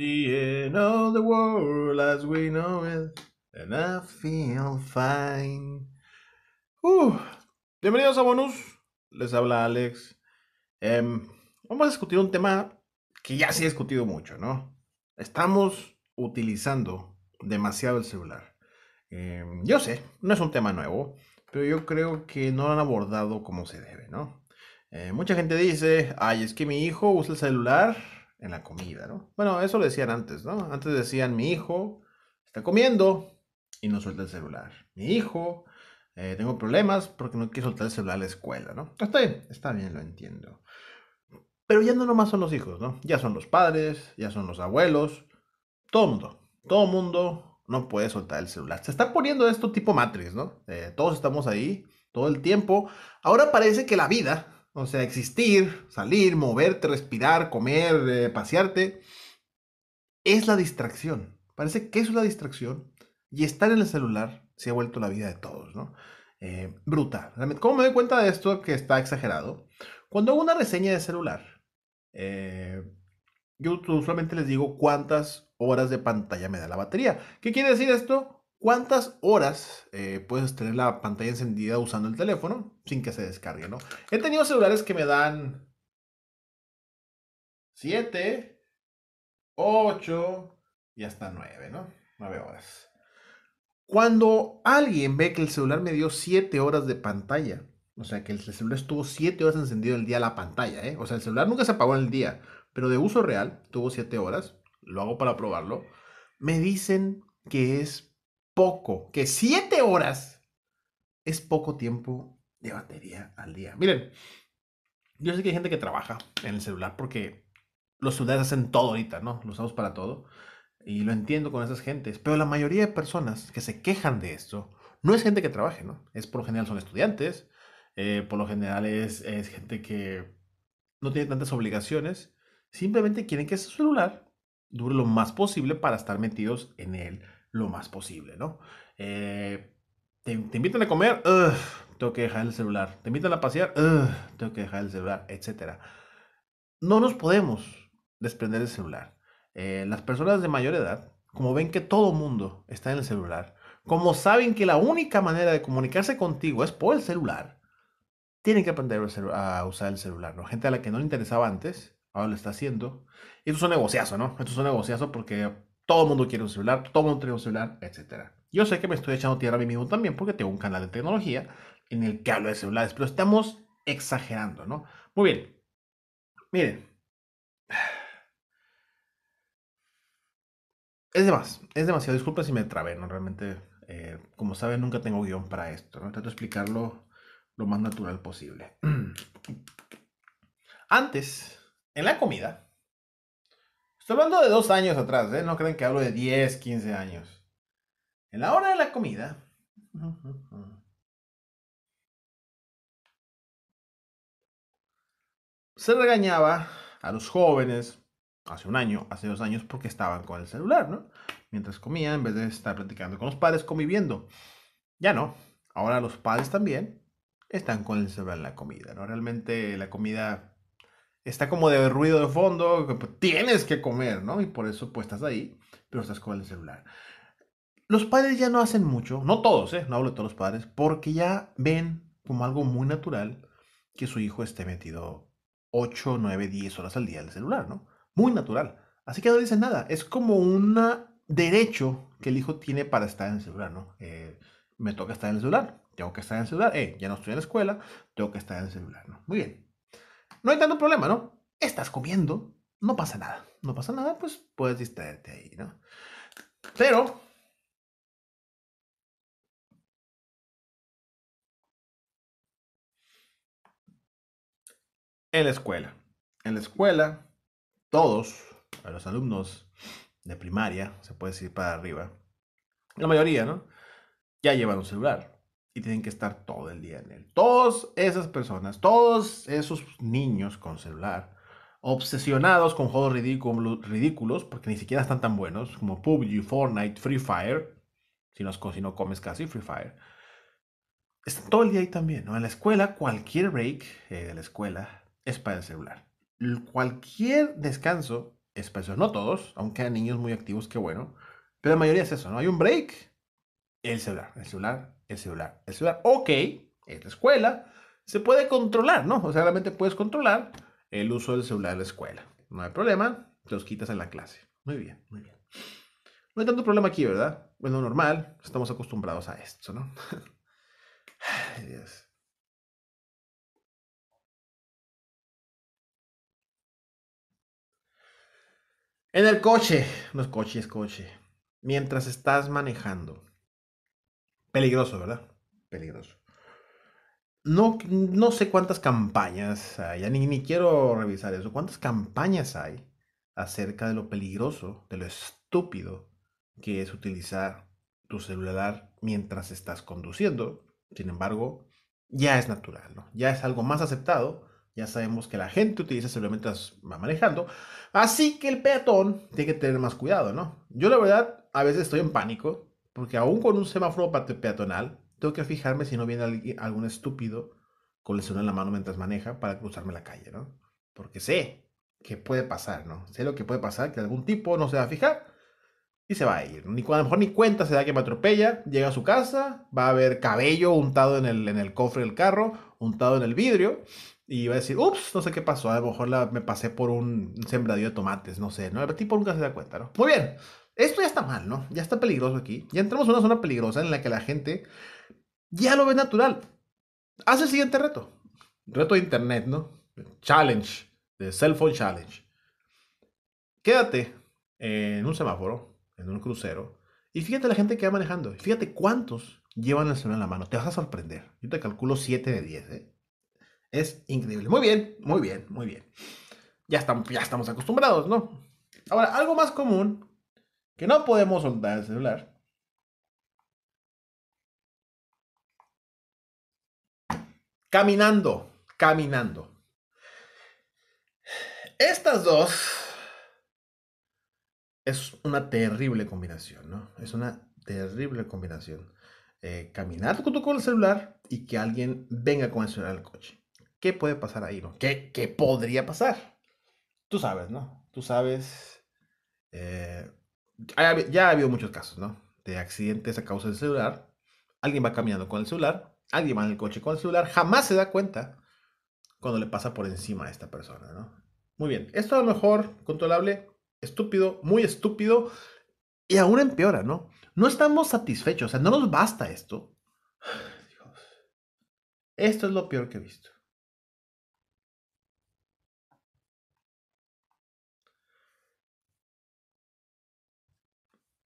the end the world as we know it, and I feel fine. bienvenidos a Bonus, les habla Alex. Em, vamos a discutir un tema que ya se ha discutido mucho, ¿no? Estamos utilizando demasiado el celular. Em, yo sé, no es un tema nuevo, pero yo creo que no lo han abordado como se debe, ¿no? Eh, mucha gente dice, ay, es que mi hijo usa el celular en la comida, ¿no? Bueno, eso lo decían antes, ¿no? Antes decían, mi hijo está comiendo y no suelta el celular. Mi hijo, eh, tengo problemas porque no quiere soltar el celular a la escuela, ¿no? Está bien, está bien, lo entiendo. Pero ya no nomás son los hijos, ¿no? Ya son los padres, ya son los abuelos, todo mundo, todo mundo no puede soltar el celular. Se está poniendo esto tipo Matrix, ¿no? Eh, todos estamos ahí todo el tiempo. Ahora parece que la vida o sea, existir, salir, moverte, respirar, comer, eh, pasearte, es la distracción. Parece que es la distracción. Y estar en el celular se ha vuelto la vida de todos, ¿no? Eh, bruta. ¿Cómo me doy cuenta de esto que está exagerado? Cuando hago una reseña de celular, eh, yo usualmente les digo cuántas horas de pantalla me da la batería. ¿Qué quiere decir esto? cuántas horas eh, puedes tener la pantalla encendida usando el teléfono sin que se descargue, ¿no? He tenido celulares que me dan 7, 8 y hasta 9, ¿no? 9 horas. Cuando alguien ve que el celular me dio 7 horas de pantalla, o sea, que el celular estuvo 7 horas encendido el día la pantalla, ¿eh? O sea, el celular nunca se apagó en el día, pero de uso real, tuvo 7 horas, lo hago para probarlo, me dicen que es poco, que siete horas es poco tiempo de batería al día. Miren, yo sé que hay gente que trabaja en el celular porque los celulares hacen todo ahorita, ¿no? Los usamos para todo. Y lo entiendo con esas gentes. Pero la mayoría de personas que se quejan de esto no es gente que trabaje, ¿no? Es por lo general son estudiantes. Eh, por lo general es, es, gente que no tiene tantas obligaciones. Simplemente quieren que su celular dure lo más posible para estar metidos en él lo más posible, ¿no? Eh, te, invitan a comer, tengo que dejar el celular. Te invitan a pasear, tengo que dejar el celular, etc. No nos podemos desprender del celular. Eh, las personas de mayor edad, como ven que todo mundo está en el celular, como saben que la única manera de comunicarse contigo es por el celular, tienen que aprender a usar el celular, ¿no? Gente a la que no le interesaba antes, ahora lo está haciendo. Y esto es un negociazo, ¿no? Esto es un negociazo porque todo el mundo quiere un celular, todo el mundo tiene un celular, etc. Yo sé que me estoy echando tierra a mí mismo también porque tengo un canal de tecnología en el que hablo de celulares, pero estamos exagerando, ¿no? Muy bien. Miren. Es de más, es demasiado. Disculpen si me trabé, ¿no? Realmente, eh, como saben, nunca tengo guión para esto, ¿no? Trato de explicarlo lo más natural posible. Antes, en la comida, Estoy hablando de dos años atrás, ¿eh? No creen que hablo de 10, 15 años. En la hora de la comida. Se regañaba a los jóvenes hace un año, hace dos años, porque estaban con el celular, ¿no? Mientras comían, en vez de estar platicando con los padres, conviviendo. Ya no. Ahora los padres también están con el celular en la comida, ¿no? Realmente la comida está como de ruido de fondo, pues, tienes que comer, ¿no? Y por eso pues estás ahí, pero estás con el celular. Los padres ya no hacen mucho, no todos, ¿eh? No hablo de todos los padres, porque ya ven como algo muy natural que su hijo esté metido 8, 9, 10 horas al día en el celular, ¿no? Muy natural. Así que no dicen nada, es como un derecho que el hijo tiene para estar en el celular, ¿no? Eh, me toca estar en el celular, tengo que estar en el celular, eh, ya no estoy en la escuela, tengo que estar en el celular, ¿no? Muy bien, no hay tanto problema, ¿no? Estás comiendo, no pasa nada. No pasa nada, pues puedes distraerte ahí, ¿no? Pero... En la escuela. En la escuela, todos los alumnos de primaria, se puede decir para arriba, la mayoría, ¿no? Ya llevan un celular y tienen que estar todo el día en él. Todas esas personas, todos esos niños con celular, obsesionados con juegos ridículos, porque ni siquiera están tan buenos, como PUBG, Fortnite, Free Fire, si no, si no comes casi Free Fire, están todo el día ahí también, ¿no? En la escuela, cualquier break eh, de la escuela es para el celular. Cualquier descanso es para eso. No todos, aunque hay niños muy activos, qué bueno, pero la mayoría es eso, ¿no? Hay un break, el celular, el celular el celular. El celular, ok, En la escuela, se puede controlar, ¿no? O sea, realmente puedes controlar el uso del celular en la escuela. No hay problema, te los quitas en la clase. Muy bien, muy bien. No hay tanto problema aquí, ¿verdad? Bueno, normal, estamos acostumbrados a esto, ¿no? Dios. En el coche, no es coche, es coche. Mientras estás manejando. Peligroso, ¿verdad? Peligroso. No, no sé cuántas campañas hay, ni, ni quiero revisar eso. ¿Cuántas campañas hay acerca de lo peligroso, de lo estúpido que es utilizar tu celular mientras estás conduciendo? Sin embargo, ya es natural, ¿no? Ya es algo más aceptado. Ya sabemos que la gente utiliza celular mientras va manejando. Así que el peatón tiene que tener más cuidado, ¿no? Yo la verdad, a veces estoy en pánico porque aún con un semáforo peatonal, tengo que fijarme si no viene algún estúpido con lesión en la mano mientras maneja para cruzarme la calle, ¿no? Porque sé que puede pasar, ¿no? Sé lo que puede pasar, que algún tipo no se va a fijar y se va a ir. Ni, a lo mejor ni cuenta se da que me atropella, llega a su casa, va a haber cabello untado en el, en el cofre del carro, untado en el vidrio, y va a decir, ups, no sé qué pasó, a lo mejor la, me pasé por un, un sembradío de tomates, no sé, ¿no? El tipo nunca se da cuenta, ¿no? Muy bien, esto ya está mal, ¿no? Ya está peligroso aquí. Ya entramos en una zona peligrosa en la que la gente ya lo ve natural. Haz el siguiente reto. Reto de internet, ¿no? Challenge. De cell phone challenge. Quédate en un semáforo, en un crucero, y fíjate la gente que va manejando. Fíjate cuántos llevan el celular en la mano. Te vas a sorprender. Yo te calculo 7 de 10, ¿eh? Es increíble. Muy bien, muy bien, muy bien. Ya estamos, ya estamos acostumbrados, ¿no? Ahora, algo más común que no podemos soltar el celular. Caminando, caminando. Estas dos es una terrible combinación, ¿no? Es una terrible combinación. Eh, caminar con el celular y que alguien venga con el celular al coche. ¿Qué puede pasar ahí, no? ¿Qué, qué podría pasar? Tú sabes, ¿no? Tú sabes eh, ya ha habido muchos casos, ¿no? De accidentes a causa del celular. Alguien va caminando con el celular, alguien va en el coche con el celular, jamás se da cuenta cuando le pasa por encima a esta persona, ¿no? Muy bien, esto a lo mejor controlable, estúpido, muy estúpido, y aún empeora, ¿no? No estamos satisfechos, o sea, no nos basta esto. Dios. Esto es lo peor que he visto.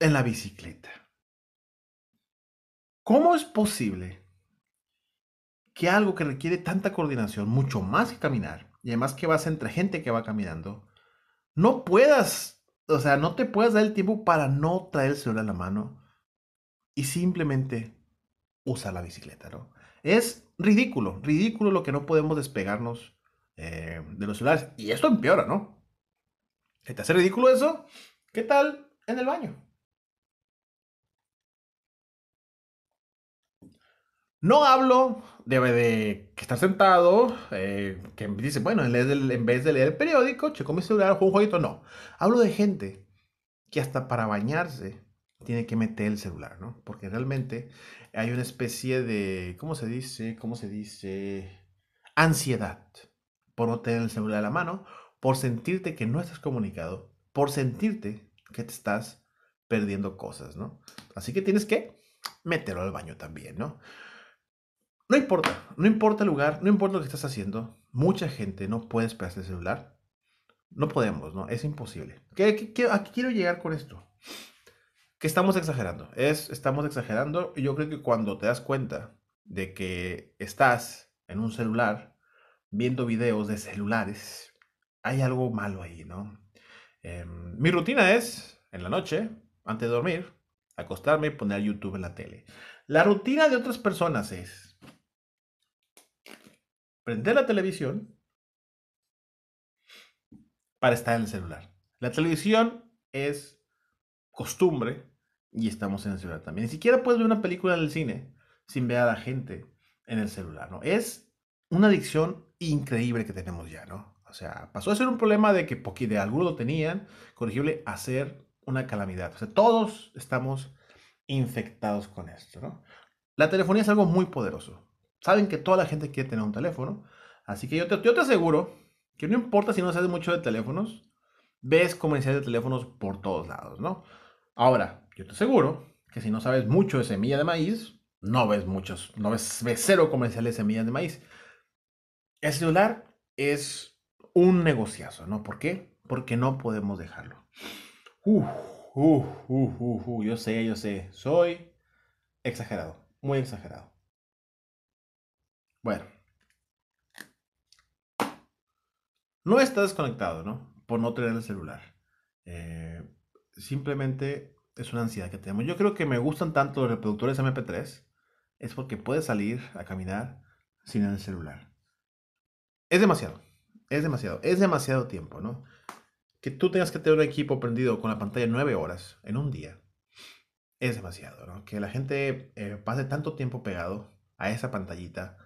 en la bicicleta. ¿Cómo es posible que algo que requiere tanta coordinación, mucho más que caminar, y además que vas entre gente que va caminando, no puedas, o sea, no te puedas dar el tiempo para no traer el celular a la mano y simplemente usar la bicicleta, ¿no? Es ridículo, ridículo lo que no podemos despegarnos eh, de los celulares. Y esto empeora, ¿no? ¿Te hace ridículo eso? ¿Qué tal en el baño? No hablo de, de que estar sentado, eh, que dice, bueno, en vez, de, en vez de leer el periódico, checo mi celular, juego un jueguito. No. Hablo de gente que hasta para bañarse tiene que meter el celular, ¿no? Porque realmente hay una especie de, ¿cómo se dice? ¿Cómo se dice? Ansiedad por no tener el celular a la mano, por sentirte que no estás comunicado, por sentirte que te estás perdiendo cosas, ¿no? Así que tienes que meterlo al baño también, ¿no? No importa, no importa el lugar, no importa lo que estás haciendo. Mucha gente no puede esperarse el celular. No podemos, ¿no? Es imposible. ¿Qué, quiero llegar con esto? Que estamos exagerando. Es, estamos exagerando. Y yo creo que cuando te das cuenta de que estás en un celular viendo videos de celulares, hay algo malo ahí, ¿no? Em, mi rutina es, en la noche, antes de dormir, acostarme y poner YouTube en la tele. La rutina de otras personas es prender la televisión para estar en el celular. La televisión es costumbre y estamos en el celular también. Ni siquiera puedes ver una película en el cine sin ver a la gente en el celular, ¿no? Es una adicción increíble que tenemos ya, ¿no? O sea, pasó a ser un problema de que porque de alguno lo tenían, corregible, a ser una calamidad. todos estamos infectados con esto, La telefonía es algo muy poderoso. Saben que toda la gente quiere tener un teléfono. Así que yo te, aseguro que no importa si no sabes mucho de teléfonos, ves comerciales de teléfonos por todos lados, ¿no? Ahora, yo te aseguro que si no sabes mucho de semilla de maíz, no ves muchos, no ves, ves cero comerciales de semillas de maíz. El celular es un negociazo, ¿no? ¿Por qué? Porque no podemos dejarlo. uf, uf, uf yo sé, yo sé, soy exagerado, muy exagerado. Bueno. No está desconectado, ¿no? Por no tener el celular. Eh, simplemente es una ansiedad que tenemos. Yo creo que me gustan tanto los reproductores MP3 es porque puedes salir a caminar sin el celular. Es demasiado, es demasiado, es demasiado tiempo, ¿no? Que tú tengas que tener un equipo prendido con la pantalla nueve horas en un día es demasiado, ¿no? Que la gente eh, pase tanto tiempo pegado a esa pantallita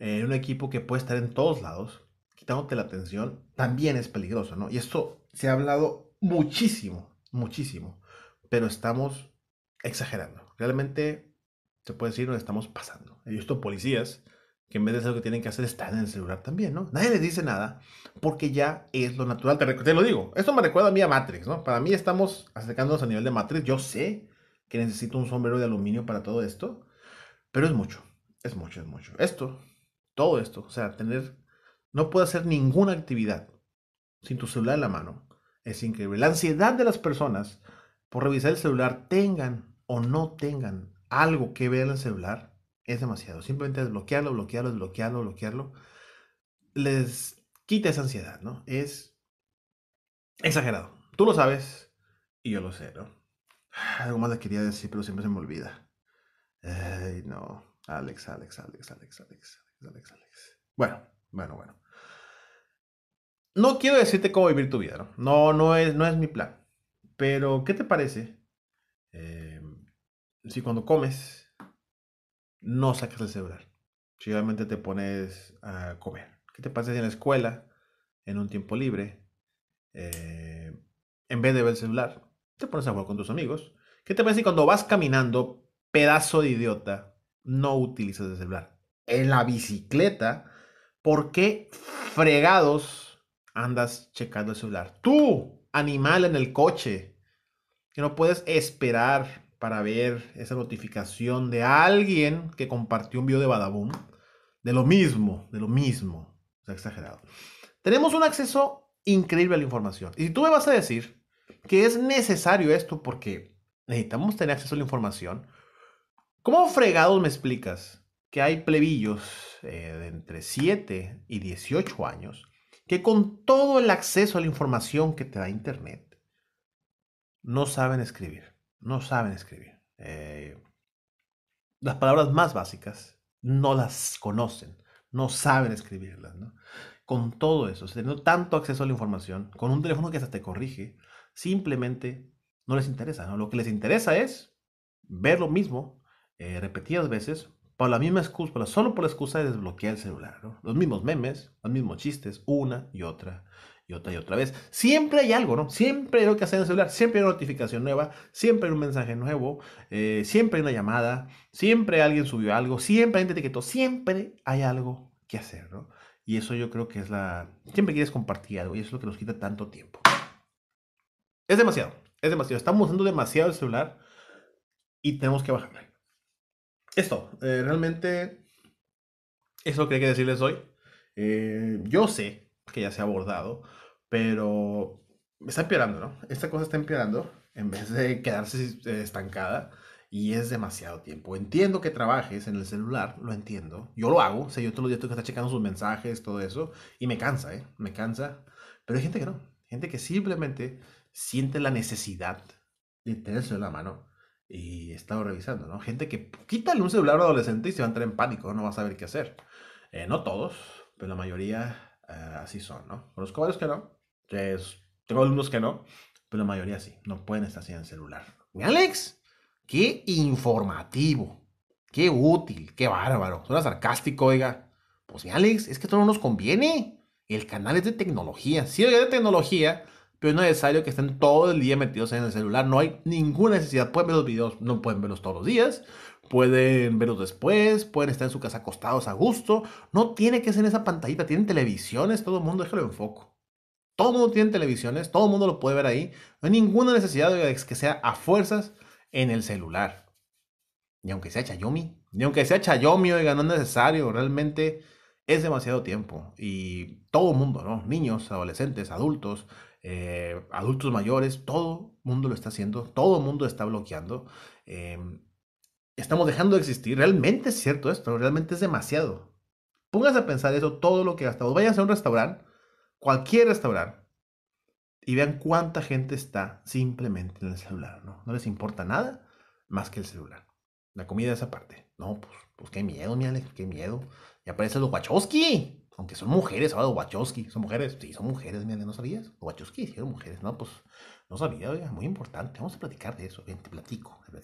en eh, un equipo que puede estar en todos lados, quitándote la atención, también es peligroso, ¿no? Y esto se ha hablado muchísimo, muchísimo, pero estamos exagerando. Realmente se puede decir, nos estamos pasando. Y estos policías que en vez de hacer lo que tienen que hacer están en el celular también, ¿no? Nadie les dice nada porque ya es lo natural. Te, te lo digo, esto me recuerda a mí a Matrix, ¿no? Para mí estamos acercándonos a nivel de Matrix. Yo sé que necesito un sombrero de aluminio para todo esto, pero es mucho, es mucho, es mucho. Esto todo esto. O sea, tener, no puede hacer ninguna actividad sin tu celular en la mano. Es increíble. La ansiedad de las personas por revisar el celular, tengan o no tengan algo que ver en el celular, es demasiado. Simplemente desbloquearlo, bloquearlo, desbloquearlo, bloquearlo. Les quita esa ansiedad, ¿no? Es exagerado. Tú lo sabes y yo lo sé, ¿no? Algo más le quería decir, pero siempre se me olvida. Ay, no. Alex, Alex, Alex, Alex, Alex. Alex, Alex. Bueno, bueno, bueno. No quiero decirte cómo vivir tu vida, ¿no? No, es, no es mi plan. Pero, ¿qué te parece eh, si cuando comes no sacas el celular? Si realmente te pones a comer. ¿Qué te pasa si en la escuela, en un tiempo libre, eh, en vez de ver el celular, te pones a jugar con tus amigos? ¿Qué te parece si cuando vas caminando, pedazo de idiota, no utilizas el celular? en la bicicleta, porque fregados andas checando el celular? Tú, animal en el coche, que no puedes esperar para ver esa notificación de alguien que compartió un video de Badaboom. De lo mismo, de lo mismo. exagerado. Tenemos un acceso increíble a la información. Y si tú me vas a decir que es necesario esto porque necesitamos tener acceso a la información, ¿cómo fregados me explicas que hay plebillos eh, de entre 7 y 18 años que con todo el acceso a la información que te da Internet, no saben escribir, no saben escribir. Eh, las palabras más básicas no las conocen, no saben escribirlas. ¿no? Con todo eso, teniendo tanto acceso a la información, con un teléfono que hasta te corrige, simplemente no les interesa. Lo que les interesa es ver lo mismo eh, repetidas veces por la misma excusa, solo por la excusa de desbloquear el celular, Los mismos memes, los mismos chistes, una y otra y otra y otra vez. Siempre hay algo, ¿no? Siempre hay algo que hacer en el celular, siempre hay una notificación nueva, siempre hay un mensaje nuevo, eh, siempre hay una llamada, siempre alguien subió algo, siempre hay un etiquetó, siempre hay algo que hacer, ¿no? Y eso yo creo que es la... Siempre quieres compartir algo y eso es lo que nos quita tanto tiempo. Es demasiado, es demasiado. Estamos usando demasiado el celular y tenemos que bajarle esto, eh, realmente eso que hay que decirles hoy. Eh, yo sé que ya se ha abordado, pero está empeorando, ¿no? Esta cosa está empeorando en vez de quedarse eh, estancada y es demasiado tiempo. Entiendo que trabajes en el celular, lo entiendo. Yo lo hago, o yo todos los días tengo que estar checando sus mensajes, todo eso, y me cansa, ¿eh? Me cansa. Pero hay gente que no, gente que simplemente siente la necesidad de tenerse en la mano y he estado revisando, ¿no? Gente que quítale un celular adolescente y se va a entrar en pánico, no va a saber qué hacer. Eh, no todos, pero la mayoría eh, así son, ¿no? Conozco varios que no, tengo alumnos que no, pero la mayoría sí, no pueden estar sin el celular. ¿Y Alex? ¡Qué informativo! ¡Qué útil! ¡Qué bárbaro! Suena sarcástico, oiga. Pues mi Alex, es que todo no nos conviene. El canal es de tecnología. Si es de tecnología, pero no es necesario que estén todo el día metidos en el celular, no hay ninguna necesidad, pueden ver los videos, no pueden verlos todos los días, pueden verlos después, pueden estar en su casa acostados a gusto, no tiene que ser en esa pantallita, tienen televisiones, todo el mundo, déjalo en foco. Todo el mundo tiene televisiones, todo el mundo lo puede ver ahí. No hay ninguna necesidad de que sea a fuerzas en el celular. Ni aunque sea Chayomi, ni aunque sea Chayomi, oiga, no es necesario, realmente es demasiado tiempo. Y todo el mundo, ¿no? Niños, adolescentes, adultos, eh, adultos mayores, todo mundo lo está haciendo, todo mundo está bloqueando. Em, estamos dejando de existir. Realmente es cierto esto, realmente es demasiado. Pónganse a pensar eso, todo lo que gastamos. Vayan a un restaurante, cualquier restaurante, y vean cuánta gente está simplemente en el celular, ¿no? les importa nada más que el celular. La comida es aparte, No, pues, pues qué miedo, mi qué miedo. Y aparece los Wachowski aunque son mujeres, ahora Wachowski, son mujeres, sí, son mujeres, mira, ¿no sabías? Wachowski hicieron mujeres, no, pues no sabía, oiga, muy importante, vamos a platicar de eso, bien, te platico,